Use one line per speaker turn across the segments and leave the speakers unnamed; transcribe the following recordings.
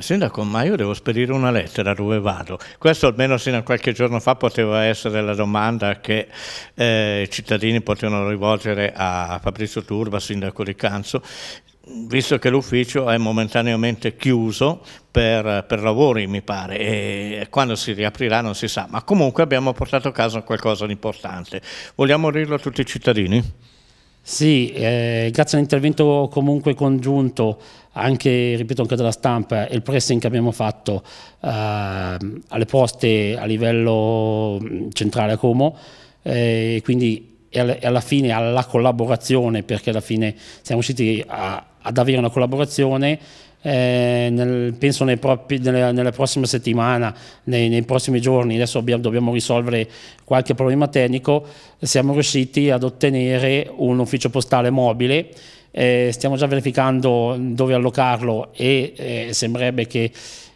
Sindaco, ma io devo spedire una lettera, dove vado? Questo almeno fino a qualche giorno fa poteva essere la domanda che eh, i cittadini potevano rivolgere a Fabrizio Turba, Sindaco di Canzo, visto che l'ufficio è momentaneamente chiuso per, per, lavori mi pare e quando si riaprirà non si sa ma comunque abbiamo portato a casa qualcosa di importante vogliamo dirlo a tutti i cittadini?
Sì, eh, grazie all'intervento comunque congiunto anche, ripeto, anche della stampa e il pressing che abbiamo fatto eh, alle poste a livello centrale a Como, eh, quindi e alla fine alla collaborazione, perché alla fine siamo riusciti ad avere una collaborazione, eh, nel, penso nei propri, nelle, nella prossima settimana, nei, nei prossimi giorni, adesso abbiamo, dobbiamo risolvere qualche problema tecnico, siamo riusciti ad ottenere un ufficio postale mobile, eh, stiamo già verificando dove allocarlo e eh, sembrerebbe che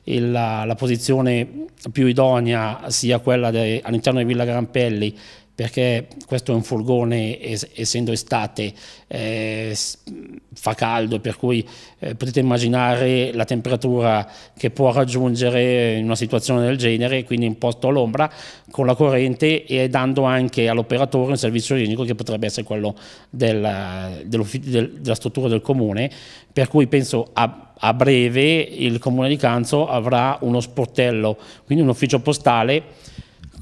il, la, la, posizione più idonea sia quella all'interno di Villa Grampelli perché questo è un furgone, es essendo estate, eh, fa caldo, per cui eh, potete immaginare la temperatura che può raggiungere in una situazione del genere, quindi in posto all'ombra con la corrente e dando anche all'operatore un servizio igienico che potrebbe essere quello della, del, della struttura del comune, per cui penso a a breve il comune di Canzo avrà uno sportello, quindi un ufficio postale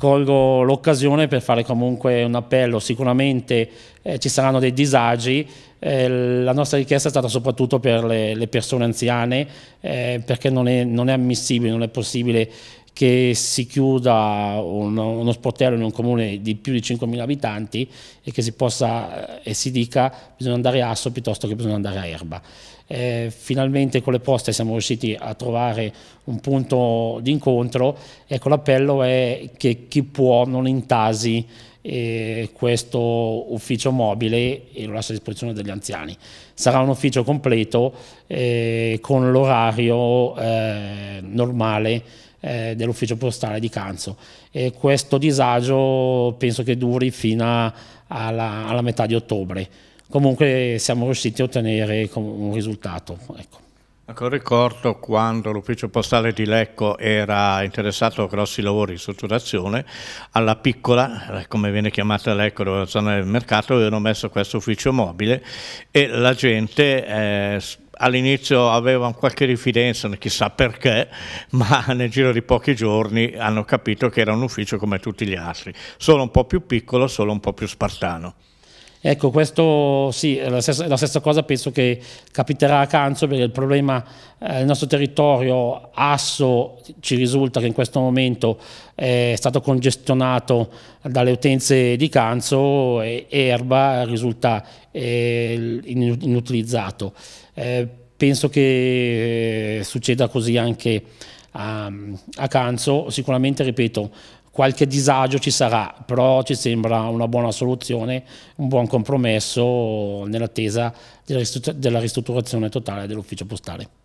colgo l'occasione per fare comunque un appello, sicuramente eh, ci saranno dei disagi, eh, la nostra richiesta è stata soprattutto per le, le persone anziane eh, perché non è, non è ammissibile, non è possibile che si chiuda uno, uno sportello in un comune di più di 5.000 abitanti e che si possa eh, e si dica bisogna andare a Asso piuttosto che bisogna andare a Erba. Eh, finalmente con le poste siamo riusciti a trovare un punto d'incontro, ecco l'appello è che chi può non intasi eh, questo ufficio mobile e lo lascia a disposizione degli anziani. Sarà un ufficio completo eh, con l'orario eh, normale eh, dell'ufficio postale di Canzo e questo disagio penso che duri fino alla, alla, metà di ottobre. Comunque siamo riusciti a ottenere un risultato. Ecco.
Ancora ecco, ricordo quando l'ufficio postale di Lecco era interessato a grossi lavori di strutturazione, alla piccola, eh, come viene chiamata Lecco, la zona del mercato, avevano messo questo ufficio mobile e la gente eh, all'inizio aveva qualche diffidenza, chissà perché, ma nel giro di pochi giorni hanno capito che era un ufficio come tutti gli altri, solo un po' più piccolo, solo un po' più spartano.
Ecco, questo sì, la stessa, la stessa, cosa penso che capiterà a Canzo perché il problema, eh, nostro territorio Asso ci risulta che in questo momento eh, è stato congestionato dalle utenze di Canzo e Erba risulta eh, inutilizzato. Eh, penso che eh, succeda così anche a, a Canzo, sicuramente ripeto qualche disagio ci sarà, però ci sembra una buona soluzione, un buon compromesso nell'attesa della ristrutturazione totale dell'ufficio postale.